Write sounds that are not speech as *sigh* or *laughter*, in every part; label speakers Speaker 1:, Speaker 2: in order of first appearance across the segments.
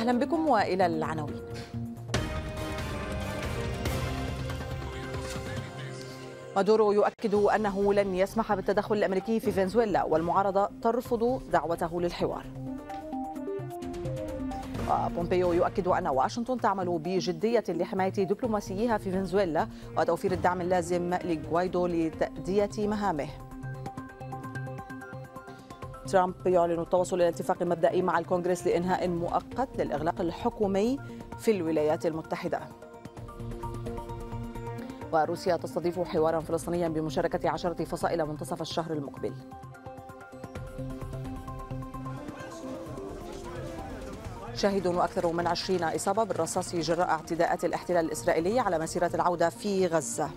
Speaker 1: أهلا بكم وإلى العناوين مادورو يؤكد أنه لن يسمح بالتدخل الأمريكي في فنزويلا والمعارضة ترفض دعوته للحوار وبومبيو يؤكد أن واشنطن تعمل بجدية لحماية دبلوماسيها في فنزويلا وتوفير الدعم اللازم لغوايدو لتأدية مهامه ترامب يعلن التوصل إلى اتفاق مبدئي مع الكونغرس لإنهاء مؤقت للإغلاق الحكومي في الولايات المتحدة وروسيا تستضيف حوارا فلسطينيا بمشاركة عشرة فصائل منتصف الشهر المقبل شهد اكثر من عشرين إصابة بالرصاص جراء اعتداءات الاحتلال الإسرائيلي على مسيرة العودة في غزة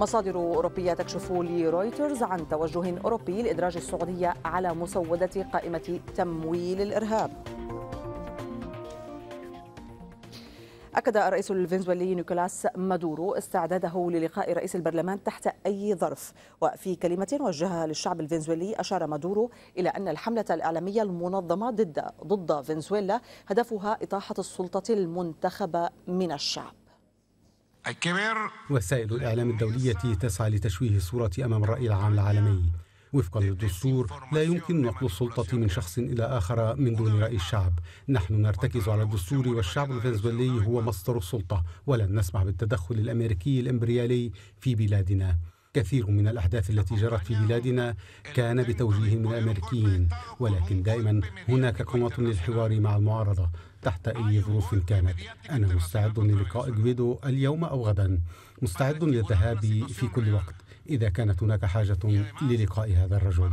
Speaker 1: مصادر أوروبية تكشف لرويترز عن توجه أوروبي لإدراج السعودية على مسودة قائمة تمويل الإرهاب أكد الرئيس الفنزويلي نيكولاس مادورو استعداده للقاء رئيس البرلمان تحت أي ظرف وفي كلمة وجهها للشعب الفنزويلي أشار مادورو إلى أن الحملة الإعلامية المنظمة ضد ضد فنزويلا هدفها إطاحة السلطة المنتخبة من الشعب
Speaker 2: وسائل الإعلام الدولية تسعى لتشويه الصورة أمام الرأي العام العالمي وفقا للدستور لا يمكن نقل السلطة من شخص إلى آخر من دون رأي الشعب نحن نرتكز على الدستور والشعب
Speaker 3: الفنزويلي هو مصدر السلطة ولن نسمح بالتدخل الأمريكي الإمبريالي في بلادنا كثير من الأحداث التي جرت في بلادنا كان بتوجيه من الأمريكيين ولكن دائما هناك قناة للحوار مع المعارضة تحت أي ظروف كانت أنا مستعد للقاء جويدو اليوم أو غدا مستعد للذهاب في كل وقت إذا كانت هناك حاجة للقاء هذا الرجل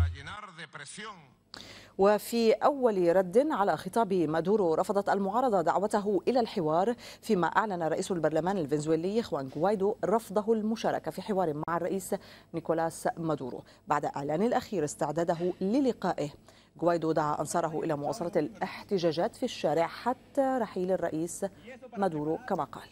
Speaker 1: وفي أول رد على خطاب مادورو رفضت المعارضة دعوته إلى الحوار فيما أعلن رئيس البرلمان الفنزويلي خوان غوايدو رفضه المشاركة في حوار مع الرئيس نيكولاس مادورو بعد إعلان الأخير استعداده للقائه غوايدو دعا أنصاره إلى مواصلة الاحتجاجات في الشارع حتى رحيل الرئيس مادورو كما قال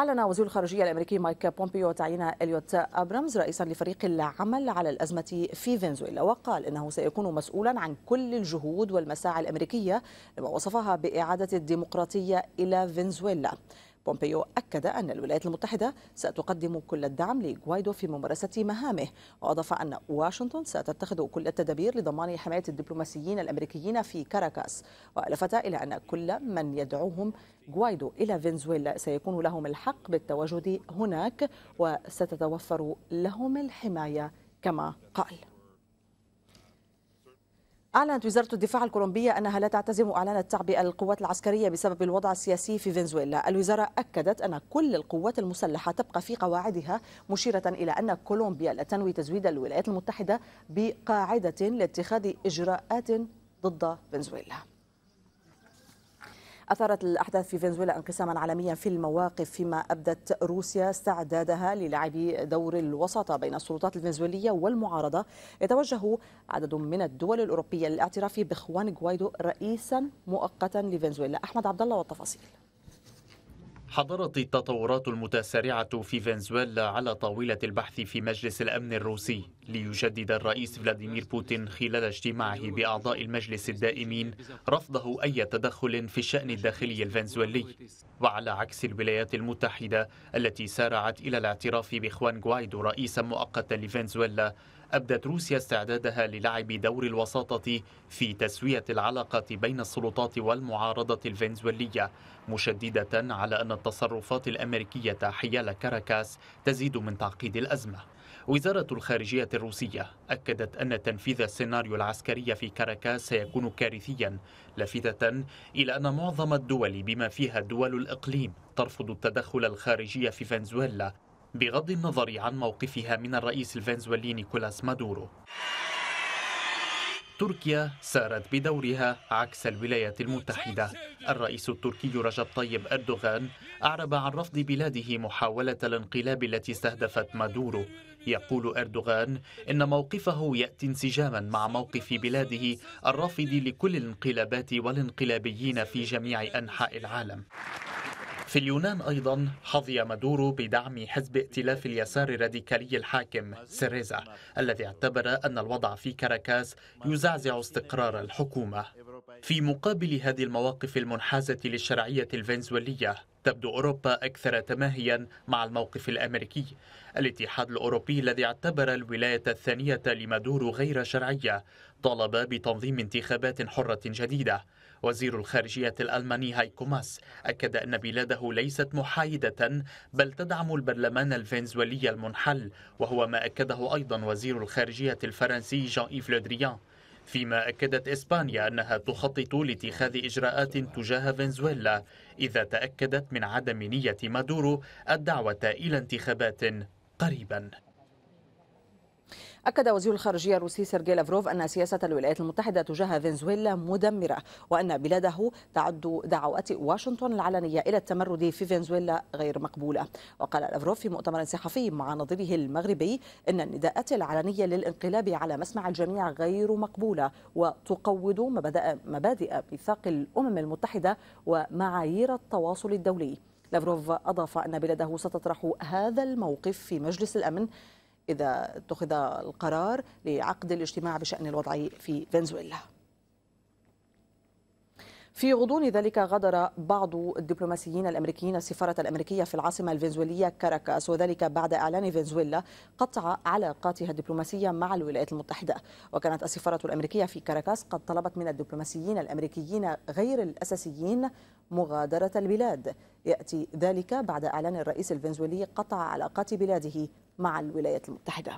Speaker 1: أعلن وزير الخارجية الأمريكي مايك بومبيو تعيين إليوت أبرامز رئيسا لفريق العمل على الأزمة في فنزويلا وقال إنه سيكون مسؤولا عن كل الجهود والمساعي الأمريكية لما وصفها بإعادة الديمقراطية إلى فنزويلا بومبيو أكد أن الولايات المتحدة ستقدم كل الدعم لغوايدو في ممارسة مهامه وأضاف أن واشنطن ستتخذ كل التدابير لضمان حماية الدبلوماسيين الأمريكيين في كاراكاس وألفت إلى أن كل من يدعوهم غوايدو إلى فنزويلا سيكون لهم الحق بالتواجد هناك وستتوفر لهم الحماية كما قال أعلنت وزارة الدفاع الكولومبية أنها لا تعتزم إعلان التعبئة للقوات العسكرية بسبب الوضع السياسي في فنزويلا الوزارة أكدت أن كل القوات المسلحة تبقى في قواعدها مشيرة إلى أن كولومبيا لا تنوي تزويد الولايات المتحدة بقاعدة لاتخاذ إجراءات ضد فنزويلا أثارت الأحداث في فنزويلا انقساما عالميا في المواقف فيما أبدت روسيا استعدادها للعب دور الوساطة بين السلطات الفنزويلية والمعارضة يتوجه عدد من الدول الأوروبية للاعتراف بخوان غوايدو رئيسا مؤقتا لفنزويلا أحمد عبد الله والتفاصيل
Speaker 4: حضرت التطورات المتسارعة في فنزويلا على طاولة البحث في مجلس الأمن الروسي ليجدد الرئيس فلاديمير بوتين خلال اجتماعه بأعضاء المجلس الدائمين رفضه أي تدخل في الشأن الداخلي الفنزويلي وعلى عكس الولايات المتحدة التي سارعت إلى الاعتراف بخوان غوايدو رئيسا مؤقتا لفنزويلا أبدت روسيا استعدادها للعب دور الوساطة في تسوية العلاقة بين السلطات والمعارضة الفنزويلية مشددة على أن التصرفات الأمريكية حيال كاراكاس تزيد من تعقيد الأزمة وزارة الخارجية الروسية أكدت أن تنفيذ السيناريو العسكري في كاراكاس سيكون كارثيا لافتة إلى أن معظم الدول بما فيها دول الإقليم ترفض التدخل الخارجي في فنزويلا بغض النظر عن موقفها من الرئيس الفنزويلي نيكولاس مادورو تركيا سارت بدورها عكس الولايات المتحدة الرئيس التركي رجب طيب أردوغان أعرب عن رفض بلاده محاولة الانقلاب التي استهدفت مادورو يقول أردوغان إن موقفه يأتي انسجاما مع موقف بلاده الرافض لكل الانقلابات والانقلابيين في جميع أنحاء العالم في اليونان أيضا حظي مادورو بدعم حزب ائتلاف اليسار الراديكالي الحاكم سيريزا الذي اعتبر أن الوضع في كاراكاس يزعزع استقرار الحكومة في مقابل هذه المواقف المنحازة للشرعية الفنزويلية تبدو أوروبا أكثر تماهيا مع الموقف الأمريكي الاتحاد الأوروبي الذي اعتبر الولاية الثانية لمادورو غير شرعية طالب بتنظيم انتخابات حرة جديدة وزير الخارجية الألماني هايكو ماس أكد أن بلاده ليست محايدة بل تدعم البرلمان الفنزويلي المنحل وهو ما أكده أيضا وزير الخارجية الفرنسي جان إيف لودريان فيما أكدت إسبانيا أنها تخطط لاتخاذ إجراءات تجاه فنزويلا إذا تأكدت من عدم نية مادورو الدعوة إلى انتخابات قريبا
Speaker 1: أكد وزير الخارجية الروسي سيرجي لافروف أن سياسة الولايات المتحدة تجاه فنزويلا مدمرة وأن بلاده تعد دعوات واشنطن العلنية إلى التمرد في فنزويلا غير مقبولة وقال لافروف في مؤتمر صحفي مع نظيره المغربي أن النداءات العلنية للانقلاب على مسمع الجميع غير مقبولة وتقوض مبادئ ميثاق الأمم المتحدة ومعايير التواصل الدولي لافروف أضاف أن بلاده ستطرح هذا الموقف في مجلس الأمن إذا اتخذ القرار لعقد الاجتماع بشأن الوضع في فنزويلا في غضون ذلك غادر بعض الدبلوماسيين الامريكيين السفاره الامريكيه في العاصمه الفنزويليه كاراكاس وذلك بعد اعلان فنزويلا قطع علاقاتها الدبلوماسيه مع الولايات المتحده وكانت السفاره الامريكيه في كاراكاس قد طلبت من الدبلوماسيين الامريكيين غير الاساسيين مغادره البلاد ياتي ذلك بعد اعلان الرئيس الفنزويلي قطع علاقات بلاده مع الولايات المتحده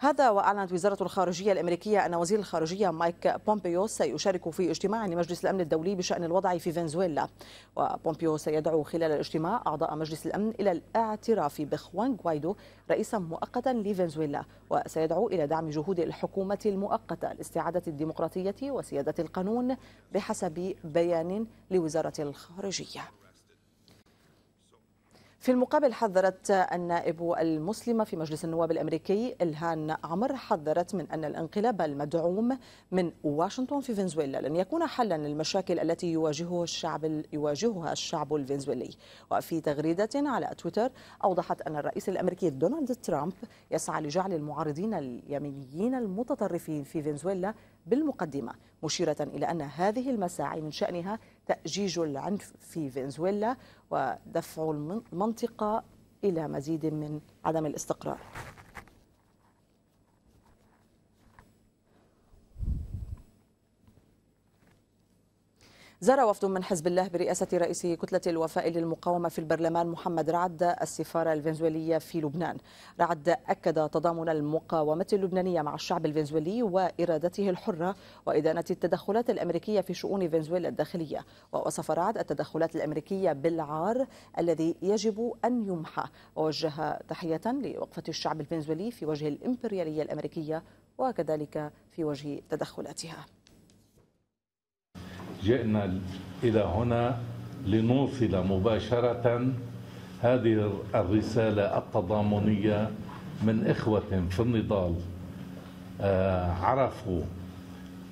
Speaker 1: هذا وأعلنت وزارة الخارجية الأمريكية أن وزير الخارجية مايك بومبيو سيشارك في اجتماع لمجلس الأمن الدولي بشأن الوضع في فنزويلا وبومبيو سيدعو خلال الاجتماع أعضاء مجلس الأمن إلى الاعتراف بخوان غوايدو رئيسا مؤقتا لفنزويلا وسيدعو إلى دعم جهود الحكومة المؤقتة لاستعادة الديمقراطية وسيادة القانون بحسب بيان لوزارة الخارجية في المقابل حذرت النائب المسلمة في مجلس النواب الأمريكي إلهان عمر حذرت من أن الانقلاب المدعوم من واشنطن في فنزويلا لن يكون حلا للمشاكل التي يواجهه الشعب يواجهها الشعب الفنزويلي وفي تغريدة على تويتر أوضحت أن الرئيس الأمريكي دونالد ترامب يسعى لجعل المعارضين اليمينيين المتطرفين في فنزويلا بالمقدمة مشيرة إلى أن هذه المساعي من شأنها تأجيج العنف في فنزويلا ودفع المنطقة إلى مزيد من عدم الاستقرار زار وفد من حزب الله برئاسة رئيس كتلة الوفاء للمقاومة في البرلمان محمد رعد السفارة الفنزويلية في لبنان رعد أكد تضامن المقاومة اللبنانية مع الشعب الفنزويلي وإرادته الحرة وإدانة التدخلات الأمريكية في شؤون فنزويلا الداخلية ووصف رعد التدخلات الأمريكية بالعار الذي يجب أن يمحى ووجه تحية لوقفة الشعب الفنزويلي في وجه الإمبريالية الأمريكية وكذلك في وجه تدخلاتها
Speaker 3: جئنا إلى هنا لنوصل مباشرة هذه الرسالة التضامنية من إخوة في النضال آه، عرفوا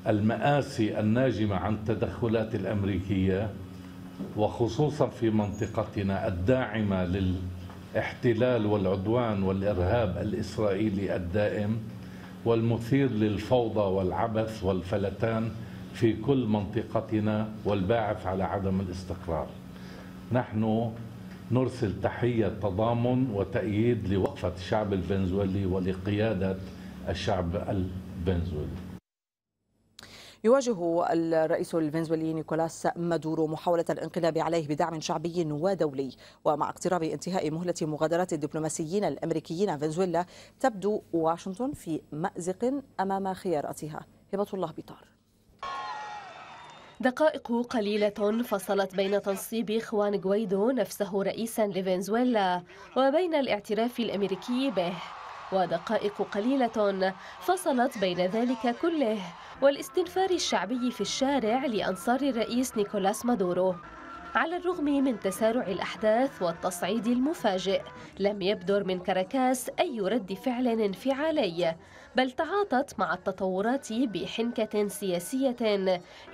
Speaker 3: المآسي الناجمة عن التدخلات الأمريكية وخصوصا في منطقتنا الداعمة للاحتلال والعدوان والإرهاب الإسرائيلي الدائم والمثير للفوضى والعبث والفلتان في كل منطقتنا والباعث على عدم الاستقرار نحن نرسل تحية تضامن وتأييد لوقفة الشعب الفنزويلي ولقيادة الشعب الفنزويلي
Speaker 1: يواجه الرئيس الفنزويلي نيكولاس مادورو محاولة الانقلاب عليه بدعم شعبي ودولي ومع اقتراب انتهاء مهلة مغادرة الدبلوماسيين الأمريكيين فنزويلا تبدو واشنطن في مأزق أمام خياراتها هبة الله بطار
Speaker 5: دقائق قليلة فصلت بين تنصيب خوان غويدو نفسه رئيسا لفنزويلا وبين الاعتراف الأمريكي به ودقائق قليلة فصلت بين ذلك كله والاستنفار الشعبي في الشارع لأنصار الرئيس نيكولاس مادورو على الرغم من تسارع الأحداث والتصعيد المفاجئ لم يبدر من كاراكاس أي رد فعل انفعالي بل تعاطت مع التطورات بحنكة سياسية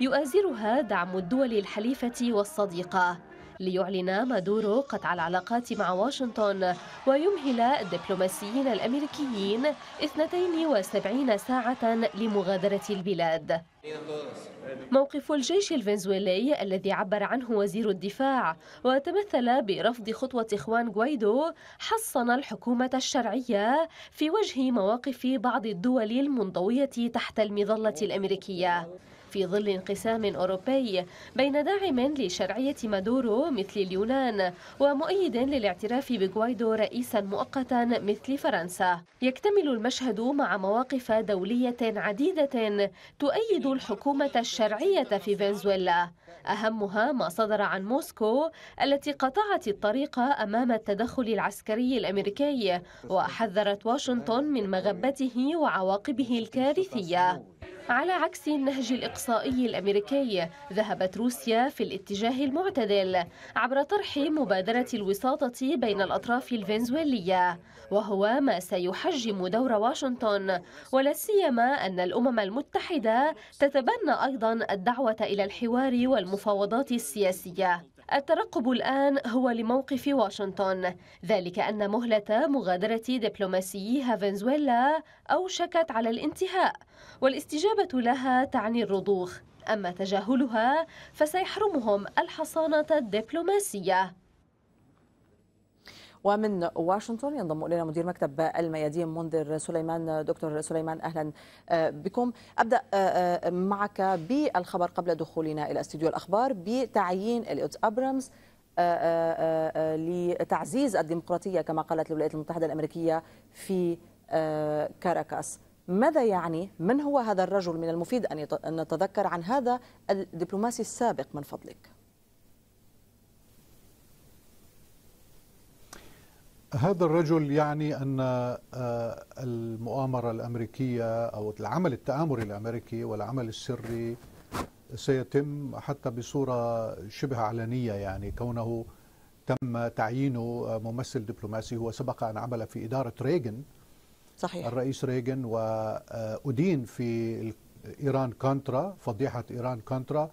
Speaker 5: يؤازرها دعم الدول الحليفة والصديقة ليعلن مادورو قطع العلاقات مع واشنطن ويمهل الدبلوماسيين الأمريكيين 72 ساعة لمغادرة البلاد موقف الجيش الفنزويلي الذي عبر عنه وزير الدفاع وتمثل برفض خطوة إخوان غوايدو حصن الحكومة الشرعية في وجه مواقف بعض الدول المنضوية تحت المظلة الأمريكية في ظل انقسام أوروبي بين داعم لشرعية مادورو مثل اليونان ومؤيد للاعتراف بغوايدو رئيسا مؤقتا مثل فرنسا يكتمل المشهد مع مواقف دولية عديدة تؤيد الحكومة الشرعية في فنزويلا أهمها ما صدر عن موسكو التي قطعت الطريق أمام التدخل العسكري الأمريكي وحذرت واشنطن من مغبته وعواقبه الكارثية على عكس النهج الإقصائي الأمريكي ذهبت روسيا في الاتجاه المعتدل عبر طرح مبادرة الوساطة بين الأطراف الفنزويلية وهو ما سيحجم دور واشنطن ولا سيما أن الأمم المتحدة تتبنى أيضا الدعوة إلى الحوار والمفاوضات السياسية الترقب الآن هو لموقف واشنطن ذلك أن مهلة مغادرة دبلوماسيها فنزويلا أوشكت على الانتهاء والاستجابة لها تعني الرضوخ أما تجاهلها فسيحرمهم الحصانة الدبلوماسية
Speaker 1: ومن واشنطن ينضم الينا مدير مكتب الميادين منذر سليمان دكتور سليمان اهلا آه، بكم ابدا آه، آه، معك بالخبر قبل دخولنا الى استديو الاخبار بتعيين اليوت ابرامز لتعزيز الديمقراطيه كما قالت الولايات المتحده الامريكيه في كاراكاس ماذا يعني من هو هذا الرجل من المفيد ان نتذكر عن هذا الدبلوماسي السابق من فضلك
Speaker 3: هذا الرجل يعني أن آه، المؤامرة الأمريكية أو العمل التآمري الأمريكي والعمل السري سيتم حتى بصورة شبه علنية يعني كونه تم تعيينه ممثل دبلوماسي هو سبق أن عمل في إدارة ريغن صحيح الرئيس ريغن وأدين في إيران كونترا فضيحة إيران كونترا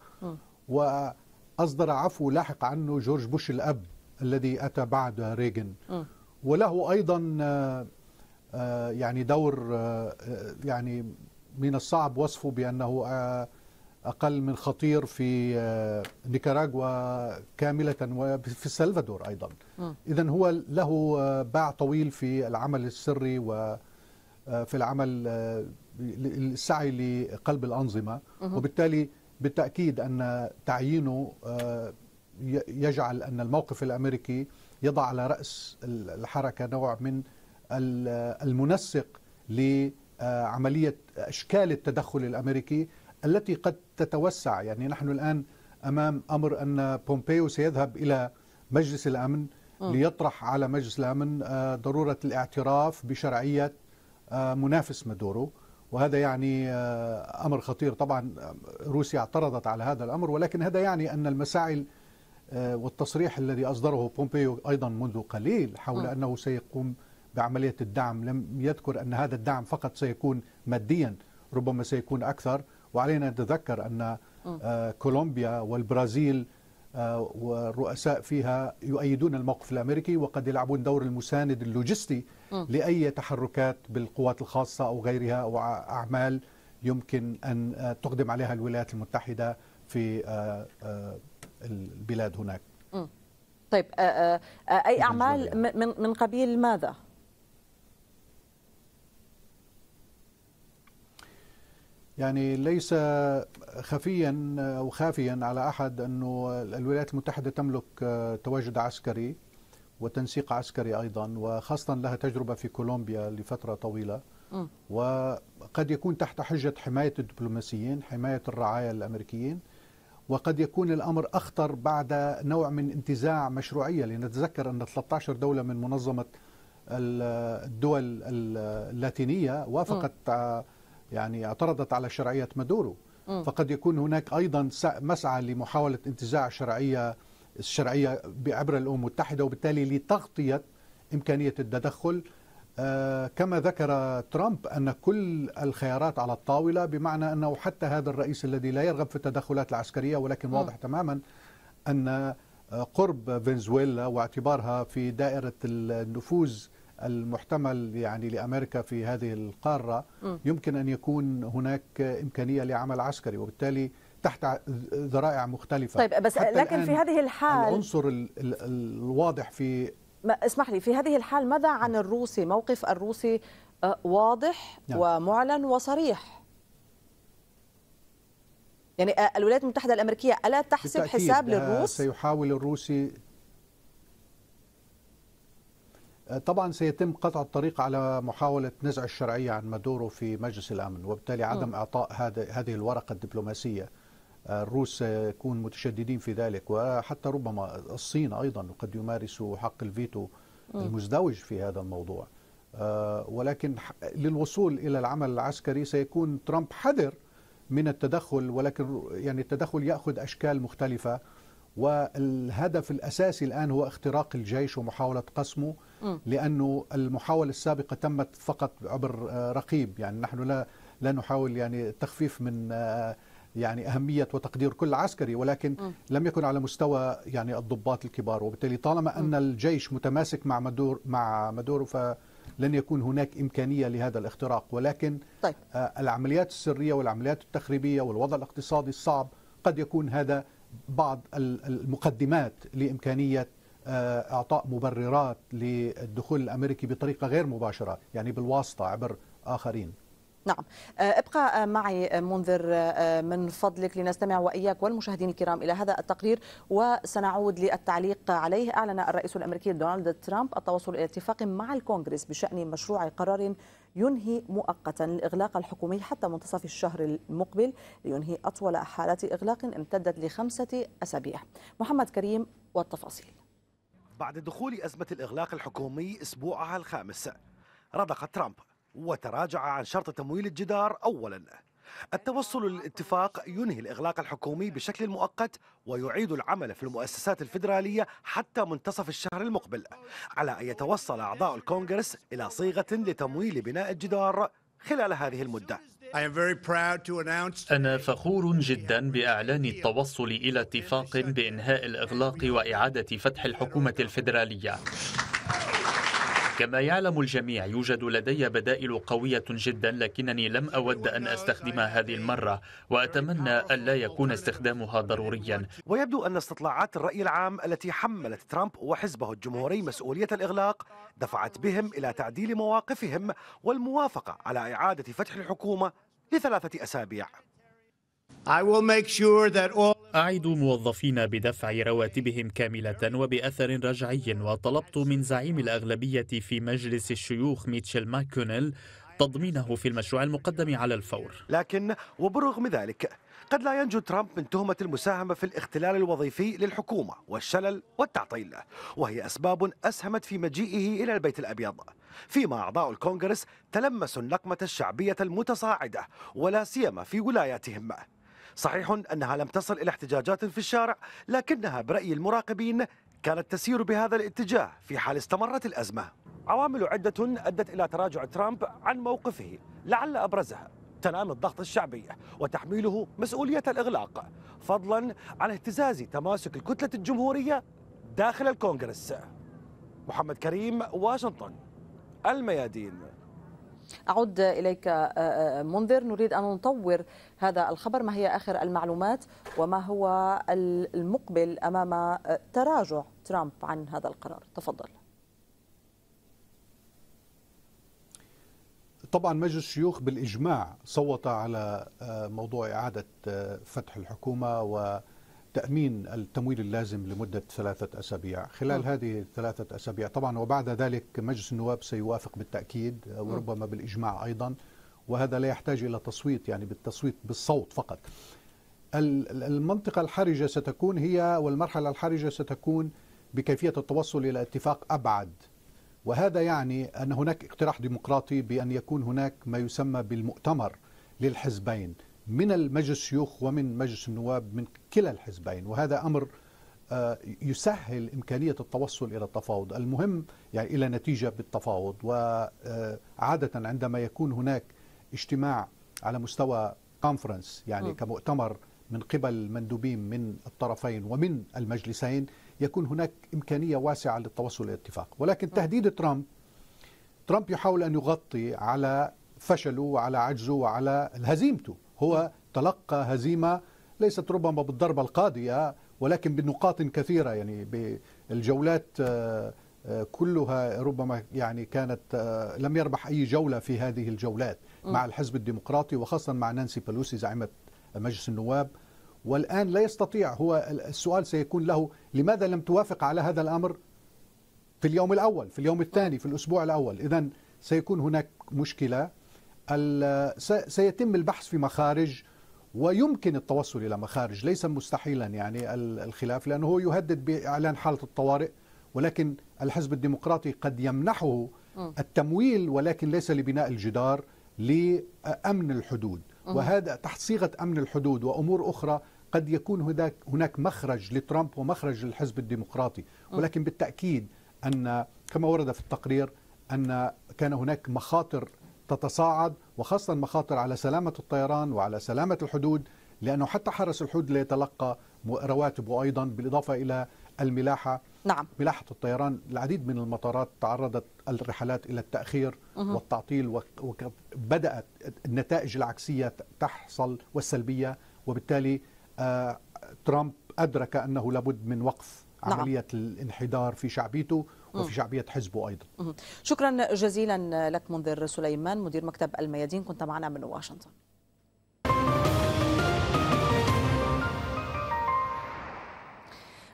Speaker 3: وأصدر عفو لاحق عنه جورج بوش الأب الذي أتى بعد ريغن م. وله ايضا آه، آه، يعني دور آه، يعني من الصعب وصفه بانه اقل من خطير في نيكاراغوا كامله وفي السلفادور ايضا اذا هو له باع طويل في العمل السري وفي العمل السعي لقلب الانظمه وبالتالي بالتاكيد ان تعيينه يجعل ان الموقف الامريكي يضع على رأس الحركة نوع من المنسق لعملية أشكال التدخل الأمريكي التي قد تتوسع يعني نحن الآن أمام أمر أن بومبيو سيذهب إلى مجلس الأمن آه. ليطرح على مجلس الأمن آه، ضرورة الاعتراف بشرعية آه، منافس مادورو وهذا يعني أمر خطير طبعا روسيا اعترضت على هذا الأمر ولكن هذا يعني أن المساعي آه، والتصريح الذي أصدره بومبيو أيضا منذ قليل حول أنه سيقوم بعملية الدعم لم يذكر أن هذا الدعم فقط سيكون ماديا ربما سيكون أكثر وعلينا أن نتذكر أن آه، كولومبيا والبرازيل آه، والرؤساء فيها يؤيدون الموقف الامريكي وقد يلعبون دور المساند اللوجستي لاي تحركات بالقوات الخاصه او غيرها وأعمال يمكن ان تقدم عليها الولايات المتحده في البلاد هناك
Speaker 1: طيب آه، آه، آه، أي أعمال من, من قبيل ماذا؟
Speaker 3: يعني ليس خفيا او خافيا على احد انه الولايات المتحده تملك تواجد عسكري وتنسيق عسكري ايضا وخاصه لها تجربه في كولومبيا لفتره طويله وقد يكون تحت حجه حمايه الدبلوماسيين حمايه الرعايا الامريكيين وقد يكون الأمر أخطر بعد نوع من انتزاع مشروعية لنتذكر أن 13 دولة من منظمة الدول اللاتينية وافقت يعني اعترضت على شرعية مادورو فقد يكون هناك أيضا مسعى لمحاولة انتزاع شرعية الشرعية عبر الأمم المتحدة وبالتالي لتغطية إمكانية التدخل آه، كما ذكر ترامب أن كل الخيارات على الطاولة بمعنى أنه حتى هذا الرئيس الذي لا يرغب في التدخلات العسكرية ولكن آه. واضح تماما أن آه، قرب فنزويلا واعتبارها في دائرة النفوذ المحتمل يعني لأمريكا في هذه القارة يمكن أن يكون هناك إمكانية لعمل عسكري وبالتالي تحت ذرائع مختلفة طيب بس لكن في هذه الحال العنصر
Speaker 1: الواضح في اسمح لي في هذه الحال ماذا عن الروسي موقف الروسي آه، واضح نعم. ومعلن وصريح يعني آه، الولايات المتحدة الأمريكية ألا تحسب حساب آه، للروس؟
Speaker 3: سيحاول الروسي طبعا سيتم قطع الطريق على محاولة نزع الشرعية عن مادورو في مجلس الأمن وبالتالي عدم م. إعطاء هذه الورقة الدبلوماسية الروس يكون متشددين في ذلك وحتى ربما الصين أيضا قد يمارسوا حق الفيتو المزدوج في هذا الموضوع آه، ولكن للوصول إلى العمل العسكري سيكون ترامب حذر من التدخل ولكن يعني التدخل يأخذ أشكال مختلفة والهدف الأساسي الآن هو اختراق الجيش ومحاولة قسمه لأنه المحاولة السابقة تمت فقط عبر آه، رقيب يعني نحن لا لا نحاول يعني التخفيف من آه، يعني أهمية وتقدير كل عسكري ولكن م. لم يكن على مستوى يعني الضباط الكبار وبالتالي طالما أن الجيش متماسك مع مدور مع مدوره فلن يكون هناك إمكانية لهذا الاختراق ولكن طيب. آه، العمليات السرية والعمليات التخريبية والوضع الاقتصادي الصعب قد يكون هذا بعض المقدمات لإمكانية آه، إعطاء مبررات للدخول الأمريكي بطريقة غير مباشرة يعني بالواسطة عبر آخرين
Speaker 1: نعم آه، ابقى آه، معي آه، منذر من فضلك لنستمع وإياك والمشاهدين الكرام إلى هذا التقرير وسنعود للتعليق عليه أعلن الرئيس الأمريكي دونالد ترامب التوصل إلى اتفاق مع الكونغرس بشأن مشروع قرار ينهي مؤقتا الإغلاق الحكومي حتى منتصف الشهر المقبل لينهي أطول حالات إغلاق امتدت لخمسة أسابيع محمد كريم والتفاصيل
Speaker 6: بعد دخول أزمة الإغلاق الحكومي أسبوعها الخامس رضخ ترامب وتراجع عن شرط تمويل الجدار أولا التوصل للاتفاق ينهي الإغلاق الحكومي بشكل مؤقت ويعيد العمل في المؤسسات الفدراليه حتى منتصف الشهر المقبل على أن يتوصل أعضاء الكونغرس إلى صيغة لتمويل بناء الجدار خلال هذه المدة
Speaker 4: أنا فخور جدا بإعلان التوصل إلى اتفاق بإنهاء الإغلاق وإعادة فتح الحكومة الفيدرالية كما يعلم الجميع يوجد لدي بدائل قوية جدا لكنني لم أود أن أستخدمها هذه المرة وأتمنى ألا يكون استخدامها ضروريا
Speaker 6: ويبدو أن استطلاعات الرأي العام التي حملت ترامب وحزبه الجمهوري مسؤولية الإغلاق دفعت بهم إلى تعديل مواقفهم والموافقة على إعادة فتح الحكومة لثلاثة أسابيع
Speaker 4: أعد موظفين بدفع رواتبهم كاملة وبأثر رجعي وطلبت من زعيم الأغلبية في مجلس الشيوخ ميتشل ماكونيل تضمينه في المشروع المقدم على الفور
Speaker 6: لكن وبرغم ذلك قد لا ينجو ترامب من تهمة المساهمة في الاختلال الوظيفي للحكومة والشلل والتعطيل وهي أسباب أسهمت في مجيئه إلى البيت الأبيض فيما أعضاء الكونغرس تلمسوا النقمة الشعبية المتصاعدة ولا سيما في ولاياتهم صحيح أنها لم تصل إلى احتجاجات في الشارع لكنها برأي المراقبين كانت تسير بهذا الاتجاه في حال استمرت الأزمة عوامل عدة أدت إلى تراجع ترامب عن موقفه لعل أبرزها تنام الضغط الشعبي وتحميله مسؤولية الإغلاق فضلا عن اهتزاز تماسك الكتلة الجمهورية داخل الكونغرس محمد كريم واشنطن الميادين
Speaker 1: أعود إليك آه، آه، آه، منذر نريد أن نطور هذا الخبر ما هي آخر المعلومات وما هو المقبل أمام تراجع ترامب عن هذا القرار تفضل
Speaker 3: طبعا مجلس الشيوخ بالإجماع صوت على موضوع إعادة فتح الحكومة و تأمين التمويل اللازم لمدة ثلاثة أسابيع خلال م. نعم. هذه الثلاثة أسابيع طبعا وبعد ذلك مجلس النواب سيوافق بالتأكيد نعم. وربما بالإجماع أيضا وهذا لا يحتاج إلى تصويت يعني بالتصويت بالصوت فقط المنطقة الحرجة ستكون هي والمرحلة الحرجة ستكون بكيفية التوصل إلى اتفاق أبعد وهذا يعني أن هناك اقتراح ديمقراطي بأن يكون هناك ما يسمى بالمؤتمر للحزبين من المجلس الشيوخ ومن مجلس النواب من كلا الحزبين وهذا أمر آه، يسهل إمكانية التوصل إلى التفاوض المهم يعني إلى نتيجة بالتفاوض وعادة آه، عندما يكون هناك اجتماع على مستوى كونفرنس يعني م. كمؤتمر من قبل مندوبين من الطرفين ومن المجلسين يكون هناك إمكانية واسعة للتوصل إلى اتفاق ولكن تهديد ترامب ترامب يحاول أن يغطي على فشله وعلى عجزه وعلى هزيمته هو تلقى هزيمة ليست ربما بالضربة القاضية ولكن بنقاط كثيرة يعني بالجولات آه، كلها ربما يعني كانت آه، لم يربح أي جولة في هذه الجولات مع الحزب الديمقراطي وخاصة مع نانسي بلوسي زعيمة مجلس النواب والآن لا يستطيع هو السؤال سيكون له لماذا لم توافق على هذا الأمر في اليوم الأول في اليوم الثاني في الأسبوع الأول إذا سيكون هناك مشكلة سيتم البحث في مخارج ويمكن التوصل إلى مخارج ليس مستحيلا يعني الخلاف لأنه هو يهدد بإعلان حالة الطوارئ ولكن الحزب الديمقراطي قد يمنحه التمويل ولكن ليس لبناء الجدار لأمن الحدود وهذا تحت صيغة أمن الحدود وأمور أخرى قد يكون هناك هناك مخرج لترامب ومخرج للحزب الديمقراطي ولكن بالتأكيد أن كما ورد في التقرير أن كان هناك مخاطر تتصاعد وخاصة مخاطر على سلامة الطيران وعلى سلامة الحدود لأنه حتى حرس الحدود لا يتلقى رواتبه أيضا بالإضافة إلى الملاحة نعم بلاحظ الطيران العديد من المطارات تعرضت الرحلات إلى التأخير مه. والتعطيل وبدأت النتائج العكسية تحصل والسلبية وبالتالي آه، ترامب أدرك أنه لابد من وقف نعم. عملية نعم. الانحدار في شعبيته وفي شعبية حزبه أيضا
Speaker 1: شكرا جزيلا لك منذر سليمان مدير مكتب الميادين كنت معنا من واشنطن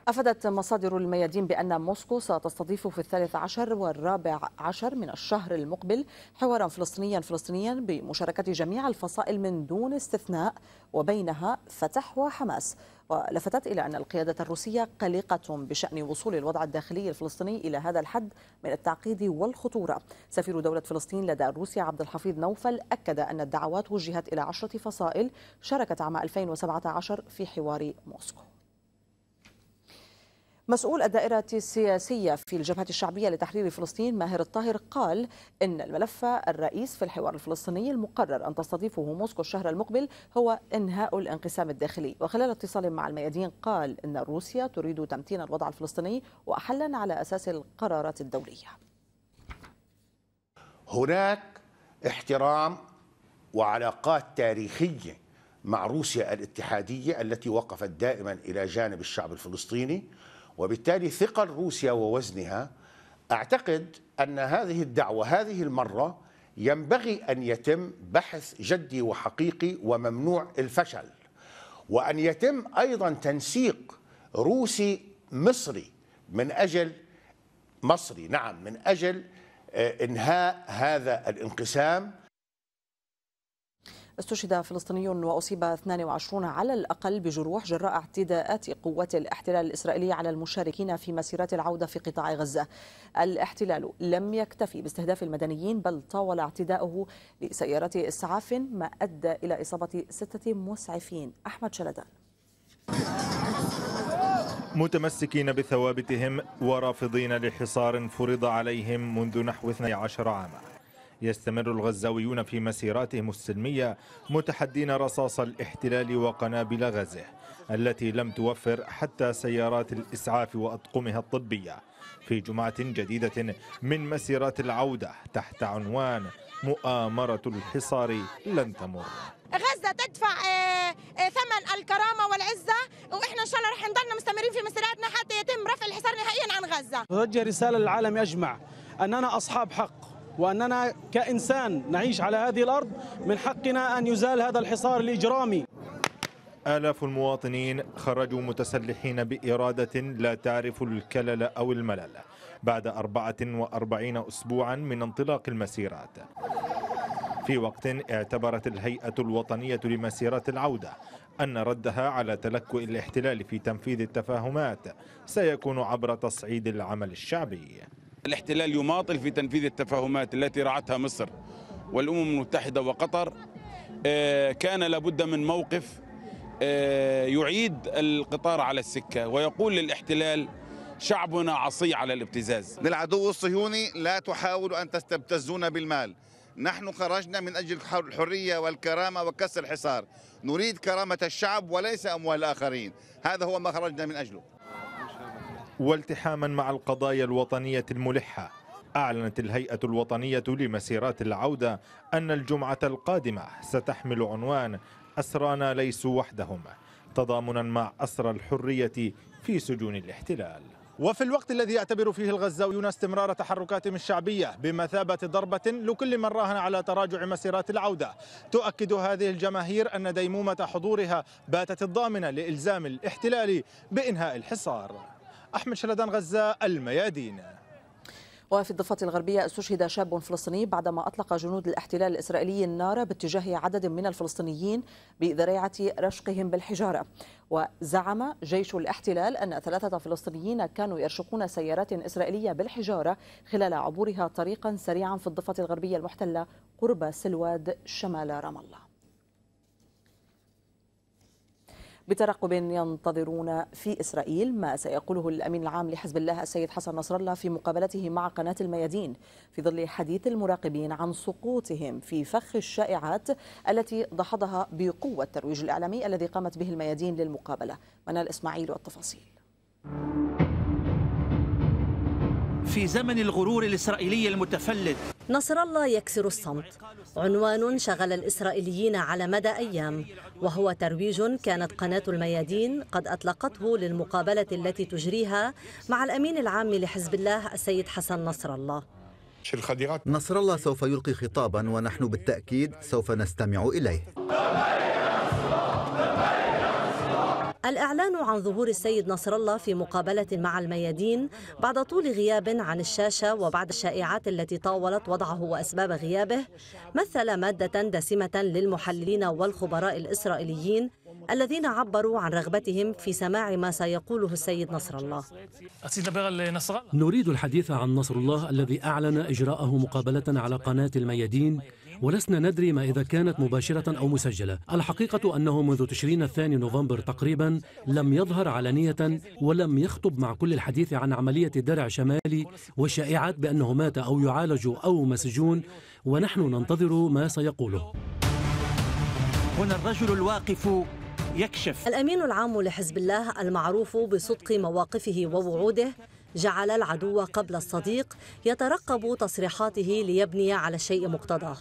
Speaker 1: أفادت مصادر الميادين بأن موسكو ستستضيف في الثالث عشر والرابع عشر من الشهر المقبل حوارا فلسطينيا فلسطينيا بمشاركة جميع الفصائل من دون استثناء وبينها فتح وحماس ولفتت إلى أن القيادة الروسية قلقة بشأن وصول الوضع الداخلي الفلسطيني إلى هذا الحد من التعقيد والخطورة سفير دولة فلسطين لدى روسيا عبد الحفيظ نوفل أكد أن الدعوات وجهت إلى عشرة فصائل شاركت عام 2017 في حوار موسكو مسؤول الدائرة السياسية في الجبهة الشعبية لتحرير فلسطين ماهر الطاهر قال إن الملف الرئيس في الحوار الفلسطيني المقرر أن تستضيفه موسكو الشهر المقبل هو إنهاء الانقسام الداخلي وخلال اتصال مع الميادين قال إن روسيا تريد تمتين الوضع الفلسطيني وحلا على أساس القرارات الدولية
Speaker 7: هناك
Speaker 6: احترام وعلاقات تاريخيه مع روسيا الاتحاديه التي وقفت دائما الى جانب الشعب الفلسطيني وبالتالي ثقل روسيا ووزنها اعتقد ان هذه الدعوه هذه المره ينبغي ان يتم بحث جدي وحقيقي وممنوع الفشل وان يتم ايضا تنسيق روسي مصري من اجل مصري نعم من اجل آه، انهاء هذا الانقسام
Speaker 1: استشهد فلسطيني وأصيب 22 على الأقل بجروح جراء اعتداءات قوات الاحتلال الإسرائيلي على المشاركين في مسيرات العودة في قطاع غزة الاحتلال لم يكتفي باستهداف المدنيين بل طاول اعتداؤه لسيارات إسعاف ما أدى إلى إصابة ستة مسعفين أحمد شلدان
Speaker 8: متمسكين بثوابتهم ورافضين لحصار فرض عليهم منذ نحو 12 عاما يستمر الغزاويون في مسيراتهم السلمية متحدين رصاص الاحتلال وقنابل غزه التي لم توفر حتى سيارات الإسعاف وأطقمها الطبية في جمعة جديدة من مسيرات العودة تحت عنوان مؤامرة الحصار لن تمر
Speaker 1: غزة تدفع آه، آه، ثمن الكرامة والعزة وإحنا إن شاء الله رح نضلنا مستمرين في مسيراتنا حتى يتم رفع الحصار نهائيا عن غزة
Speaker 2: توجه رسالة للعالم أجمع أننا أصحاب حق وأننا كإنسان نعيش على هذه الأرض من حقنا أن يزال هذا الحصار الإجرامي آلاف
Speaker 8: المواطنين خرجوا متسلحين بإرادة لا تعرف الكلل أو الملل بعد 44 أسبوعا من انطلاق المسيرات في وقت اعتبرت الهيئة الوطنية لمسيرات العودة أن ردها على تلكؤ الاحتلال في تنفيذ التفاهمات سيكون عبر تصعيد العمل الشعبي الاحتلال يماطل في تنفيذ التفاهمات التي رعتها مصر والأمم المتحدة وقطر آه، كان لابد من موقف آه، يعيد القطار على السكة ويقول للاحتلال شعبنا عصي على الابتزاز
Speaker 7: للعدو الصهيوني لا تحاولوا أن تستبتزونا بالمال نحن خرجنا من أجل الحرية والكرامة وكسر الحصار نريد كرامة الشعب وليس
Speaker 8: أموال الآخرين هذا هو ما خرجنا من أجله والتحاما مع القضايا الوطنية الملحة أعلنت الهيئة الوطنية لمسيرات العودة أن الجمعة القادمة ستحمل عنوان أسرانا ليسوا وحدهم تضامنا مع أسرى الحرية في سجون الاحتلال وفي الوقت الذي يعتبر فيه الغزاويون استمرار تحركاتهم الشعبية بمثابة ضربة لكل من راهن على تراجع مسيرات العودة تؤكد هذه الجماهير أن ديمومة حضورها باتت الضامنة لإلزام الاحتلال بإنهاء الحصار أحمد شلدان غزة الميادين
Speaker 1: وفي الضفة الغربية استشهد شاب فلسطيني بعدما أطلق جنود الاحتلال الإسرائيلي النار باتجاه عدد من الفلسطينيين بذريعة رشقهم بالحجارة وزعم جيش الاحتلال أن ثلاثة فلسطينيين كانوا يرشقون سيارات إسرائيلية بالحجارة خلال عبورها طريقا سريعا في الضفة الغربية المحتلة قرب سلواد شمال رام الله بترقب ينتظرون في إسرائيل ما سيقوله الأمين العام لحزب الله السيد حسن نصر الله في مقابلته مع قناة الميادين في ظل حديث المراقبين عن سقوطهم في فخ الشائعات التي دحضها بقوة الترويج الإعلامي الذي قامت به الميادين للمقابلة منال إسماعيل والتفاصيل
Speaker 4: في زمن الغرور الإسرائيلي المتفلت
Speaker 1: نصر الله يكسر الصمت
Speaker 9: عنوان شغل الإسرائيليين على مدى أيام وهو ترويج كانت قناة الميادين قد أطلقته للمقابلة التي تجريها مع الأمين العام لحزب الله السيد حسن نصر الله
Speaker 10: نصر الله سوف يلقي خطابا ونحن بالتأكيد سوف نستمع إليه
Speaker 9: الإعلان عن ظهور السيد نصر الله في مقابلة مع الميادين بعد طول غياب عن الشاشة وبعد الشائعات التي طاولت وضعه وأسباب غيابه مثل مادة دسمة للمحللين والخبراء الإسرائيليين الذين عبروا عن رغبتهم في سماع ما سيقوله السيد نصر الله
Speaker 6: نريد الحديث عن نصر الله الذي أعلن إجراءه مقابلة على قناة الميادين ولسنا ندري ما إذا كانت مباشرة أو مسجلة الحقيقة أنه منذ تشرين الثاني نوفمبر تقريبا لم يظهر علنية ولم يخطب مع كل الحديث عن عملية درع شمالي وشائعات بأنه مات أو يعالج أو مسجون ونحن ننتظر
Speaker 4: ما سيقوله هنا الرجل الواقف يكشف
Speaker 9: الأمين العام لحزب الله المعروف بصدق مواقفه ووعوده جعل العدو قبل الصديق يترقب تصريحاته ليبني على شيء مقتضاه